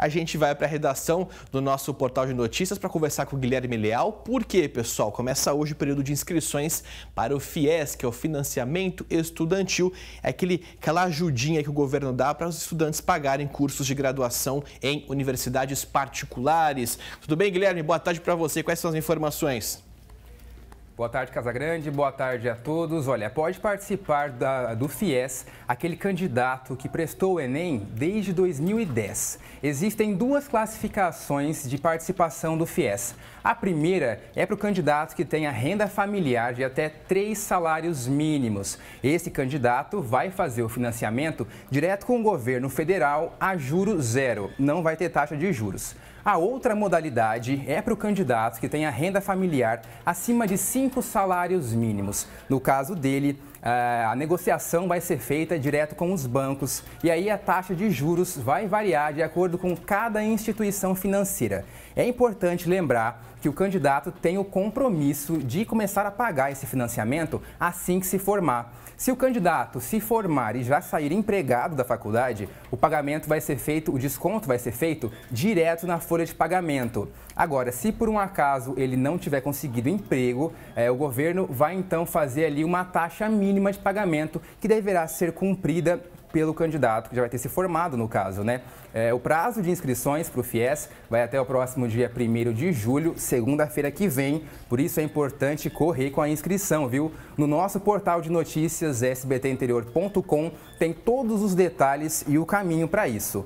a gente vai para a redação do nosso portal de notícias para conversar com o Guilherme Leal. Por quê, pessoal? Começa hoje o período de inscrições para o FIES, que é o financiamento estudantil, é aquele, aquela ajudinha que o governo dá para os estudantes pagarem cursos de graduação em universidades particulares. Tudo bem, Guilherme? Boa tarde para você. Quais são as informações? Boa tarde, Casagrande. Boa tarde a todos. Olha, pode participar da, do FIES aquele candidato que prestou o Enem desde 2010. Existem duas classificações de participação do FIES. A primeira é para o candidato que tenha renda familiar de até três salários mínimos. Esse candidato vai fazer o financiamento direto com o governo federal a juro zero. Não vai ter taxa de juros. A outra modalidade é para o candidato que tenha renda familiar acima de cinco salários mínimos. No caso dele, é, a negociação vai ser feita direto com os bancos e aí a taxa de juros vai variar de acordo com cada instituição financeira. É importante lembrar que o candidato tem o compromisso de começar a pagar esse financiamento assim que se formar. Se o candidato se formar e já sair empregado da faculdade, o pagamento vai ser feito, o desconto vai ser feito direto na folha de pagamento. Agora, se por um acaso ele não tiver conseguido emprego, é, o governo vai então fazer ali uma taxa mínima mínima de pagamento que deverá ser cumprida pelo candidato que já vai ter se formado, no caso, né? É, o prazo de inscrições para o FIES vai até o próximo dia 1 de julho, segunda-feira que vem. Por isso é importante correr com a inscrição, viu? No nosso portal de notícias sbtinterior.com tem todos os detalhes e o caminho para isso.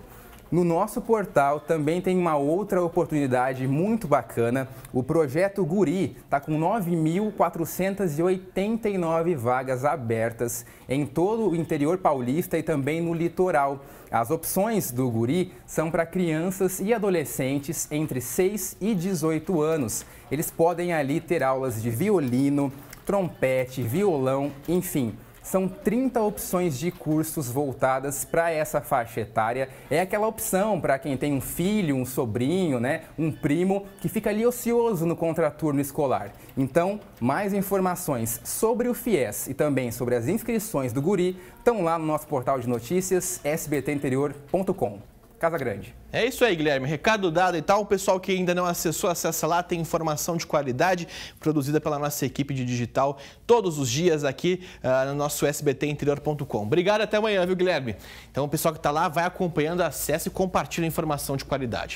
No nosso portal também tem uma outra oportunidade muito bacana. O projeto Guri está com 9.489 vagas abertas em todo o interior paulista e também no litoral. As opções do Guri são para crianças e adolescentes entre 6 e 18 anos. Eles podem ali ter aulas de violino, trompete, violão, enfim. São 30 opções de cursos voltadas para essa faixa etária. É aquela opção para quem tem um filho, um sobrinho, né, um primo que fica ali ocioso no contraturno escolar. Então, mais informações sobre o FIES e também sobre as inscrições do Guri estão lá no nosso portal de notícias sbtinterior.com. Casa Grande. É isso aí, Guilherme. Recado dado e tal. O pessoal que ainda não acessou, acessa lá. Tem informação de qualidade produzida pela nossa equipe de digital todos os dias aqui uh, no nosso sbtinterior.com. Obrigado, até amanhã, viu, Guilherme? Então, o pessoal que está lá, vai acompanhando, acessa e compartilha informação de qualidade.